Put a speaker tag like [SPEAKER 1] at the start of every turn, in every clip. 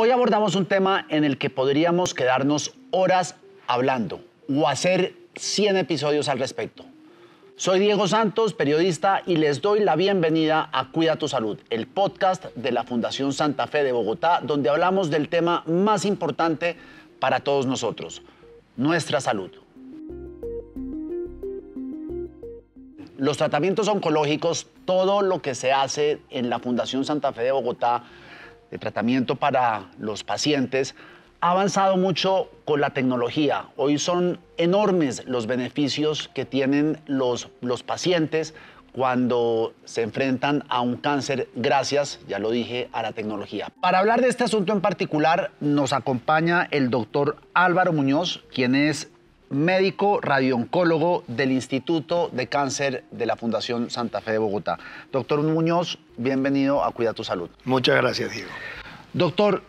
[SPEAKER 1] Hoy abordamos un tema en el que podríamos quedarnos horas hablando o hacer 100 episodios al respecto. Soy Diego Santos, periodista, y les doy la bienvenida a Cuida tu Salud, el podcast de la Fundación Santa Fe de Bogotá, donde hablamos del tema más importante para todos nosotros, nuestra salud. Los tratamientos oncológicos, todo lo que se hace en la Fundación Santa Fe de Bogotá, de tratamiento para los pacientes ha avanzado mucho con la tecnología. Hoy son enormes los beneficios que tienen los, los pacientes cuando se enfrentan a un cáncer gracias, ya lo dije, a la tecnología. Para hablar de este asunto en particular nos acompaña el doctor Álvaro Muñoz, quien es médico radiooncólogo del Instituto de Cáncer de la Fundación Santa Fe de Bogotá. Doctor Muñoz, bienvenido a Cuida tu Salud. Muchas gracias, Diego. Doctor,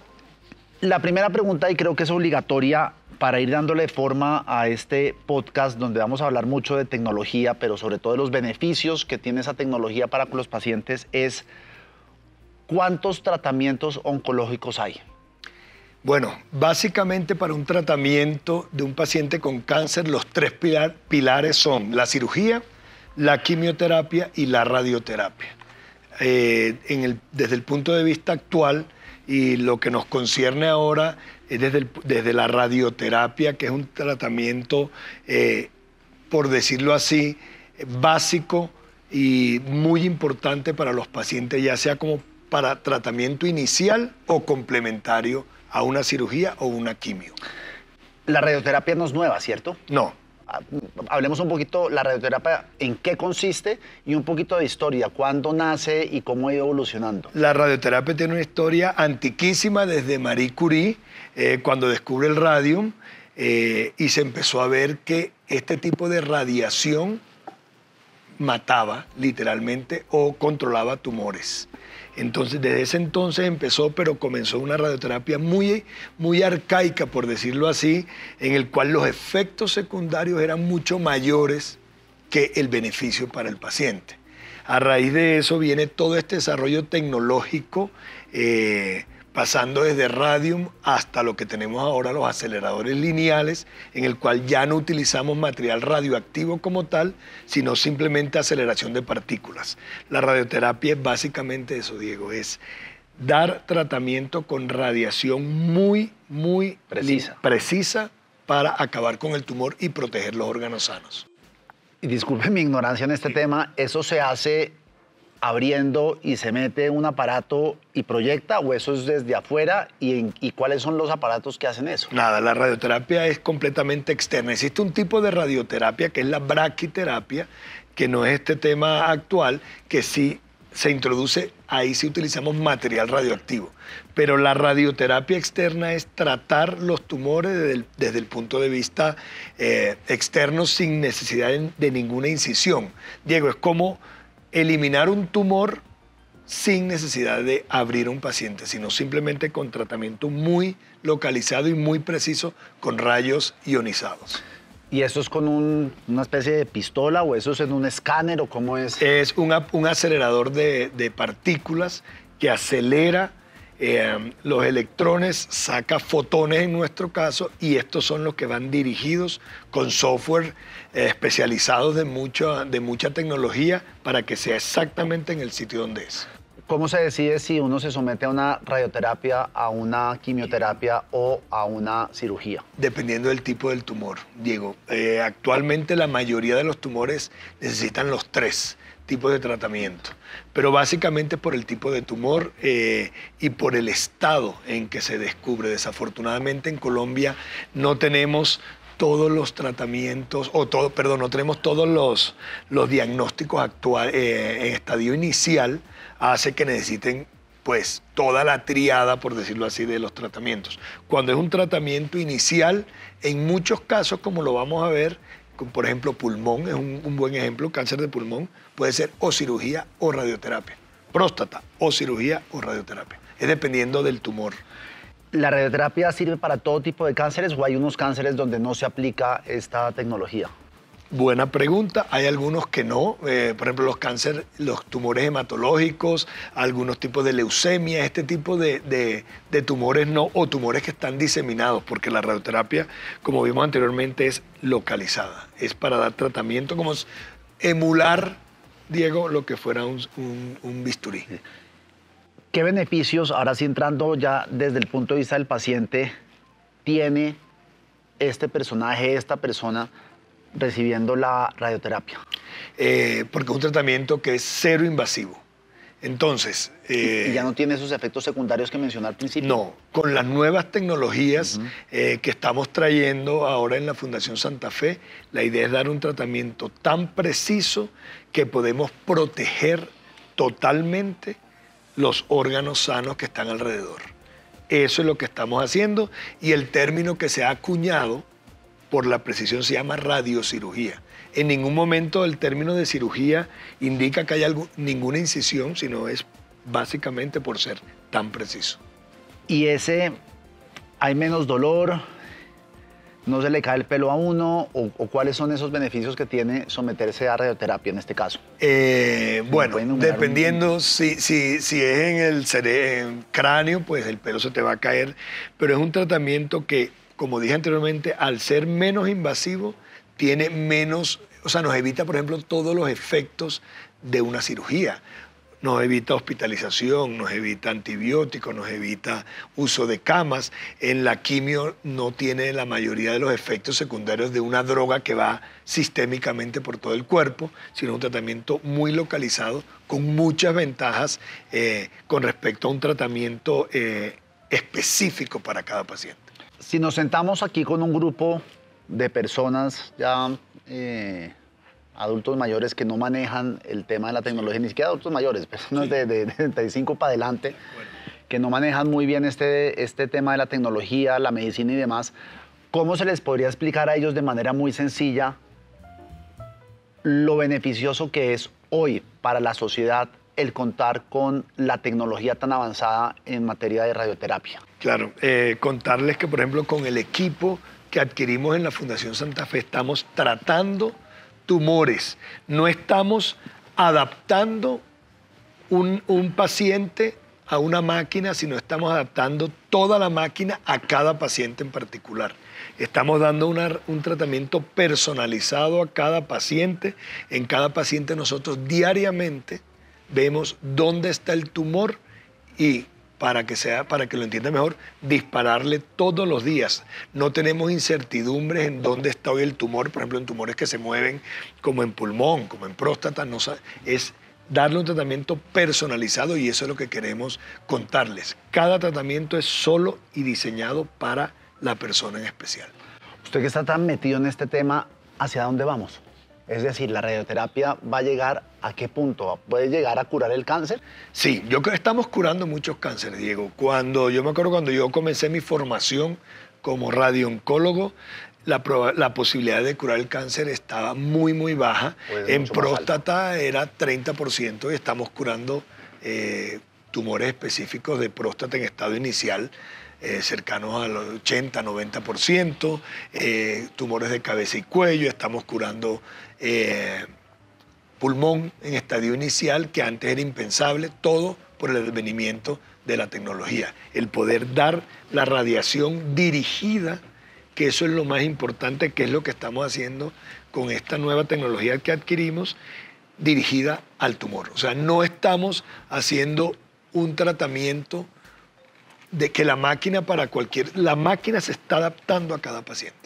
[SPEAKER 1] la primera pregunta, y creo que es obligatoria para ir dándole forma a este podcast donde vamos a hablar mucho de tecnología, pero sobre todo de los beneficios que tiene esa tecnología para los pacientes, es cuántos tratamientos oncológicos hay. Bueno, básicamente
[SPEAKER 2] para un tratamiento de un paciente con cáncer, los tres pilares son la cirugía, la quimioterapia y la radioterapia. Eh, desde el punto de vista actual y lo que nos concierne ahora eh, es desde, la radioterapia, que es un tratamiento, eh, por decirlo así, básico y muy importante para los pacientes, ya sea como para tratamiento inicial o complementario a una cirugía o una
[SPEAKER 1] quimio. La radioterapia no es nueva, ¿cierto? No. Ah, hablemos un poquito la radioterapia, en qué consiste y un poquito de historia, cuándo nace y cómo ha ido evolucionando.
[SPEAKER 2] La radioterapia tiene una historia antiquísima desde Marie Curie, eh, cuando descubre el radium eh, y se empezó a ver que este tipo de radiación mataba literalmente o controlaba tumores. Entonces, desde ese entonces empezó, pero comenzó una radioterapia muy, muy arcaica, por decirlo así, en el cual los efectos secundarios eran mucho mayores que el beneficio para el paciente. A raíz de eso viene todo este desarrollo tecnológico. Eh, pasando desde radium hasta lo que tenemos ahora, los aceleradores lineales, en el cual ya no utilizamos material radioactivo como tal, sino simplemente aceleración de partículas. La radioterapia es básicamente eso, Diego, es dar tratamiento con radiación muy, muy
[SPEAKER 1] precisa, precisa para acabar con el tumor y proteger los órganos sanos. Y disculpe mi ignorancia en este tema, ¿eso se hace abriendo y se mete un aparato y proyecta o eso es desde afuera y, cuáles son los aparatos que hacen eso?
[SPEAKER 2] Nada, la radioterapia es completamente externa. Existe un tipo de radioterapia que es la braquiterapia, que no es este tema actual, que sí se introduce, ahí sí utilizamos material radioactivo. Pero la radioterapia externa es tratar los tumores desde el, punto de vista eh, externo sin necesidad de ninguna incisión. Diego, es como eliminar un tumor sin necesidad de abrir un paciente, sino simplemente con tratamiento muy localizado y muy preciso con rayos ionizados.
[SPEAKER 1] ¿Y eso es con una especie de pistola
[SPEAKER 2] o eso es en un escáner o cómo es? Es un, acelerador de, partículas que acelera Em, los electrones saca fotones en nuestro caso y estos son los que van dirigidos con software especializado eh, especializados de, de mucha tecnología para que
[SPEAKER 1] sea exactamente en el sitio donde es. ¿Cómo se decide si uno se somete a una radioterapia, a una quimioterapia o a una cirugía? Dependiendo del tipo del tumor, Diego.
[SPEAKER 2] Eh, actualmente la mayoría de los tumores necesitan los tres tipos de tratamiento, pero básicamente por el tipo de tumor eh, y por el estado en que se descubre. Desafortunadamente en Colombia no tenemos todos los tratamientos, o todo, perdón, no tenemos todos los, diagnósticos actuales eh, en estadio inicial hace que necesiten pues toda la triada, por decirlo así, de los tratamientos. Cuando es un tratamiento inicial, en muchos casos, como lo vamos a ver, por ejemplo pulmón, es un, un buen ejemplo, cáncer de pulmón, puede ser o cirugía o radioterapia, próstata o
[SPEAKER 1] cirugía o radioterapia, es dependiendo del tumor. ¿La radioterapia sirve para todo tipo de cánceres o hay unos cánceres donde no se aplica esta tecnología?
[SPEAKER 2] Buena pregunta. Hay algunos que no. Eh, por ejemplo, los cánceres, los tumores hematológicos, algunos tipos de leucemia, este tipo de, tumores no, o tumores que están diseminados, porque la radioterapia, como vimos anteriormente, es localizada. Es para dar tratamiento, como
[SPEAKER 1] emular, Diego, lo que fuera un bisturí. ¿Qué beneficios, ahora sí entrando ya desde el punto de vista del paciente, tiene este personaje, esta persona? recibiendo la radioterapia? Eh, porque es un tratamiento que es cero invasivo. Entonces... ¿Y eh, ya no tiene esos efectos secundarios que mencioné al principio? No,
[SPEAKER 2] con las nuevas tecnologías eh, que estamos trayendo ahora en la Fundación Santa Fe, la idea es dar un tratamiento tan preciso que podemos proteger totalmente los órganos sanos que están alrededor. Eso es lo que estamos haciendo y el término que se ha acuñado por la precisión, se llama radiocirugía. En ningún momento el término de cirugía indica que hay ninguna incisión, sino es
[SPEAKER 1] básicamente por ser tan preciso. Y ese, hay menos dolor, no se le cae el pelo a uno, o, cuáles son esos beneficios que tiene someterse a radioterapia en este caso.
[SPEAKER 2] Eh, bueno, dependiendo, si, si, es en el, en el cráneo, pues el pelo se te va a caer, pero es un tratamiento que como dije anteriormente, al ser menos invasivo, tiene menos, o sea, nos evita, por ejemplo, todos los efectos de una cirugía. Nos evita hospitalización, nos evita antibióticos, nos evita uso de camas. En la quimio no tiene la mayoría de los efectos secundarios de una droga que va sistémicamente por todo el cuerpo, sino un tratamiento muy localizado con muchas ventajas eh, con respecto a un tratamiento eh, específico para cada paciente
[SPEAKER 1] si nos sentamos aquí con un grupo de personas ya eh, adultos mayores que no manejan el tema de la tecnología, ni siquiera adultos mayores, personas de, 35 para adelante, que no manejan muy bien este, este tema de la tecnología, la medicina y demás, ¿cómo se les podría explicar a ellos de manera muy sencilla lo beneficioso que es hoy para la sociedad el contar con la tecnología tan avanzada en materia de radioterapia? Claro, eh, contarles que, por ejemplo, con el
[SPEAKER 2] equipo que adquirimos en la Fundación Santa Fe estamos tratando tumores, no estamos adaptando un, paciente a una máquina, sino estamos adaptando toda la máquina a cada paciente en particular. Estamos dando un tratamiento personalizado a cada paciente. En cada paciente nosotros diariamente vemos dónde está el tumor y para que, sea, para que lo entienda mejor, dispararle todos los días. No tenemos incertidumbres en dónde está hoy el tumor, por ejemplo, en tumores que se mueven como en pulmón, como en próstata, no es darle un tratamiento personalizado y eso es lo que queremos contarles. Cada tratamiento es solo y diseñado para la persona
[SPEAKER 1] en especial. Usted que está tan metido en este tema, ¿hacia dónde vamos? Es decir, ¿la radioterapia va a llegar a qué punto? ¿Puede llegar a curar el cáncer? Sí, yo creo que estamos
[SPEAKER 2] curando muchos cánceres, Diego. Cuando, yo me acuerdo cuando yo comencé mi formación como radiooncólogo, la, posibilidad de curar el cáncer estaba muy, muy baja. en próstata era 30% y estamos curando eh, tumores específicos de próstata en estado inicial eh, cercanos al 80-90%, eh, tumores de cabeza y cuello, estamos curando eh, pulmón en estadio inicial, que antes era impensable, todo por el advenimiento de la tecnología, el poder dar la radiación dirigida, que eso es lo más importante, que es lo que estamos haciendo con esta nueva tecnología que adquirimos, dirigida al tumor. O sea, no estamos haciendo un tratamiento de que la máquina para cualquier, la máquina se está
[SPEAKER 1] adaptando a cada paciente.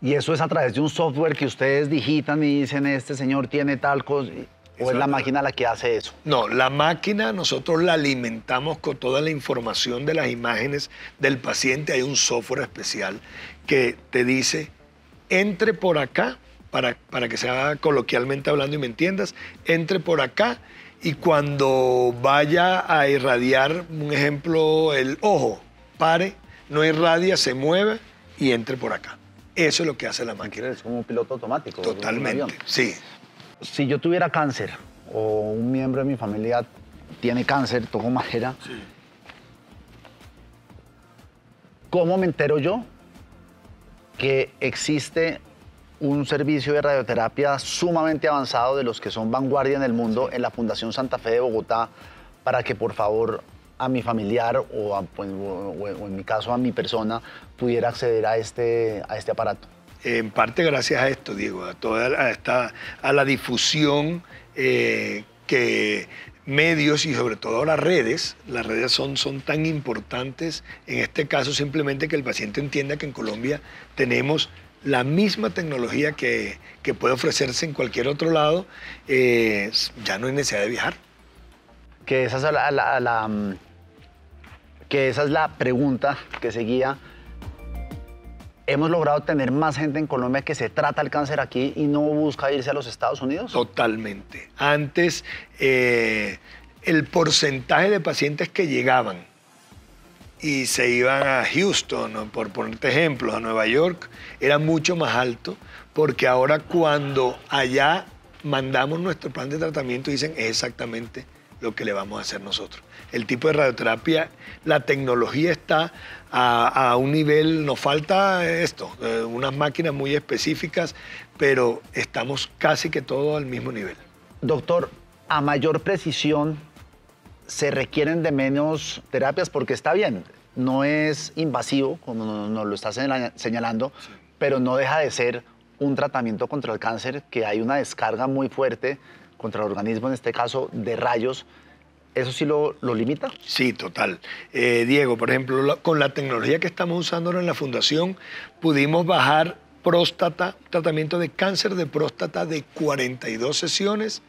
[SPEAKER 1] Y eso es a través de un software que ustedes digitan y dicen, este señor tiene tal cosa. ¿O es la máquina la que hace eso?
[SPEAKER 2] No, la máquina nosotros la alimentamos con toda la información de las imágenes del paciente. Hay un software especial que te dice, entre por acá, para, para que sea coloquialmente hablando y me entiendas, entre por acá y cuando vaya a irradiar, un ejemplo, el ojo, pare, no irradia, se mueve y entre por acá. Eso es lo que hace la máquina. Es como un piloto automático. Totalmente,
[SPEAKER 1] sí. Si yo tuviera cáncer o un miembro de mi familia tiene cáncer, toco madera, ¿cómo me entero yo que existe un servicio de radioterapia sumamente avanzado de los que son vanguardia en el mundo en la Fundación Santa Fe de Bogotá para que por favor a mi familiar pues, o, en mi caso a mi persona pudiera acceder a este, a este aparato. En parte gracias a esto, Diego, a toda esta,
[SPEAKER 2] a la difusión eh, que medios y sobre todo las redes, las redes son, son tan importantes en este caso simplemente que el paciente entienda que en Colombia tenemos la misma tecnología que, puede ofrecerse en
[SPEAKER 1] cualquier otro lado, eh, ya no hay necesidad de viajar. Que esa es la, mm, que esa es la pregunta que seguía. ¿Hemos logrado tener más gente en Colombia que se trata el cáncer aquí y no busca irse
[SPEAKER 2] a los Estados Unidos? Totalmente. Antes, eh, el porcentaje de pacientes que llegaban y se iban a Houston, por ponerte ejemplo, a Nueva York, era mucho más alto, porque ahora cuando allá mandamos nuestro plan de tratamiento, dicen es exactamente lo que le vamos a hacer nosotros. El tipo de radioterapia, la tecnología está a, un nivel, nos falta esto, eh, unas máquinas muy específicas, pero estamos casi
[SPEAKER 1] que todos al mismo nivel. Doctor, a mayor precisión se requieren de menos terapias porque está bien, no es invasivo, como nos lo está señalando, pero no deja de ser un tratamiento contra el cáncer, que hay una descarga muy fuerte contra el organismo, en este caso de rayos. ¿Eso sí lo, limita? Sí, total. Eh, Diego, por ejemplo, con la tecnología que estamos usando en la
[SPEAKER 2] fundación, pudimos bajar próstata, tratamiento de cáncer de próstata de 42 sesiones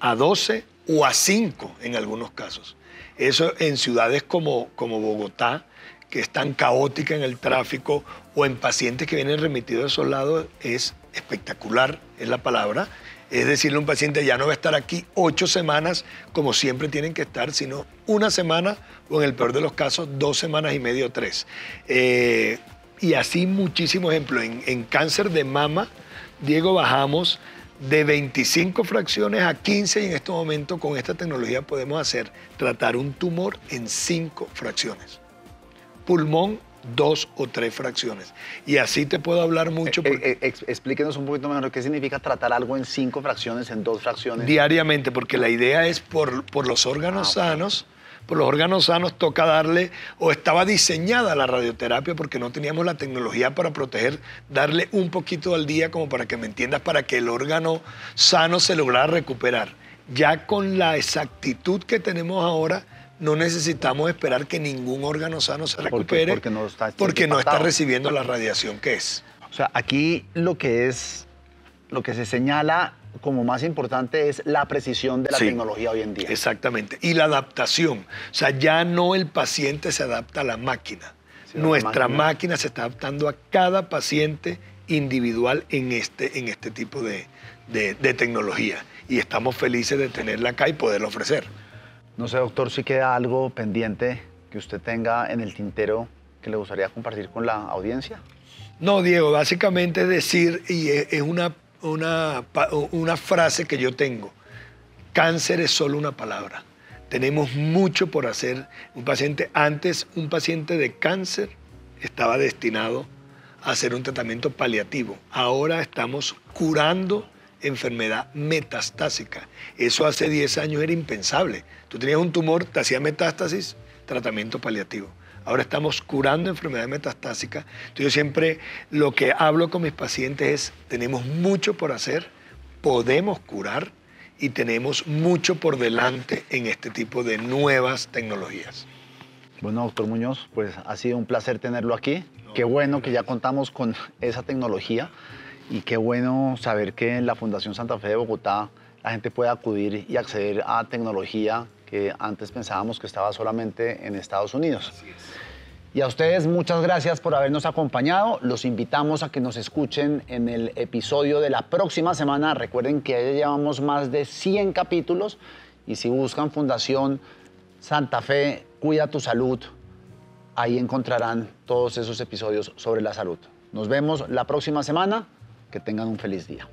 [SPEAKER 2] a 12 o a 5 en algunos casos. Eso en ciudades como, como Bogotá, que es tan caótica en el tráfico, o en pacientes que vienen remitidos a esos lados, es espectacular, es la palabra. Es decirle a un paciente, ya no va a estar aquí ocho semanas, como siempre tienen que estar, sino una semana, o en el peor de los casos, dos semanas y medio tres. Eh, y así muchísimos ejemplos. En, en cáncer de mama, Diego, bajamos de 25 fracciones a 15 y en este momento con esta tecnología podemos hacer tratar un tumor en 5 fracciones. Pulmón, 2 o
[SPEAKER 1] 3 fracciones. Y así te puedo hablar mucho. Eh, eh, eh, explíquenos un poquito mejor qué significa tratar algo en 5 fracciones, en 2 fracciones.
[SPEAKER 2] Diariamente, porque la idea es por, los órganos ah, sanos por los órganos sanos toca darle, o estaba diseñada la radioterapia porque no teníamos la tecnología para proteger, darle un poquito al día como para que me entiendas, para que el órgano sano se lograra recuperar. Ya con la exactitud que tenemos ahora, no necesitamos esperar que ningún órgano sano se recupere porque, no, está, porque no está recibiendo la radiación
[SPEAKER 1] que es. O sea, aquí lo que es, lo que se señala como más importante es la precisión de la tecnología
[SPEAKER 2] hoy en día. Exactamente. Y la adaptación. O sea, ya no el paciente se adapta a la máquina.
[SPEAKER 1] Nuestra máquina.
[SPEAKER 2] se está adaptando a cada paciente individual en este, en este tipo de, tecnología. Y estamos felices de tenerla acá y poderla ofrecer.
[SPEAKER 1] No sé, doctor, si queda algo pendiente que usted tenga en el tintero que le gustaría compartir con la audiencia.
[SPEAKER 2] No, Diego, básicamente decir, y es una una, una frase que yo tengo. Cáncer es solo una palabra. Tenemos mucho por hacer. Un paciente, antes un paciente de cáncer estaba destinado a hacer un tratamiento paliativo. Ahora estamos curando enfermedad metastásica. Eso hace 10 años era impensable. Tú tenías un tumor, te hacía metástasis, tratamiento paliativo. Ahora estamos curando enfermedades metastásicas. yo siempre lo que hablo con mis pacientes es, tenemos mucho por hacer, podemos curar y tenemos mucho por delante en este tipo de
[SPEAKER 1] nuevas tecnologías. Bueno, doctor Muñoz, pues ha sido un placer tenerlo aquí. qué bueno que ya contamos con esa tecnología y qué bueno saber que en la Fundación Santa Fe de Bogotá la gente puede acudir y acceder a tecnología que antes pensábamos que estaba solamente en Estados Unidos. Y a ustedes muchas gracias por habernos acompañado. Los invitamos a que nos escuchen en el episodio de la próxima semana. Recuerden que ya llevamos más de 100 capítulos y si buscan Fundación Santa Fe, Cuida tu Salud, ahí encontrarán todos esos episodios sobre la salud. Nos vemos la próxima semana. Que tengan un feliz día.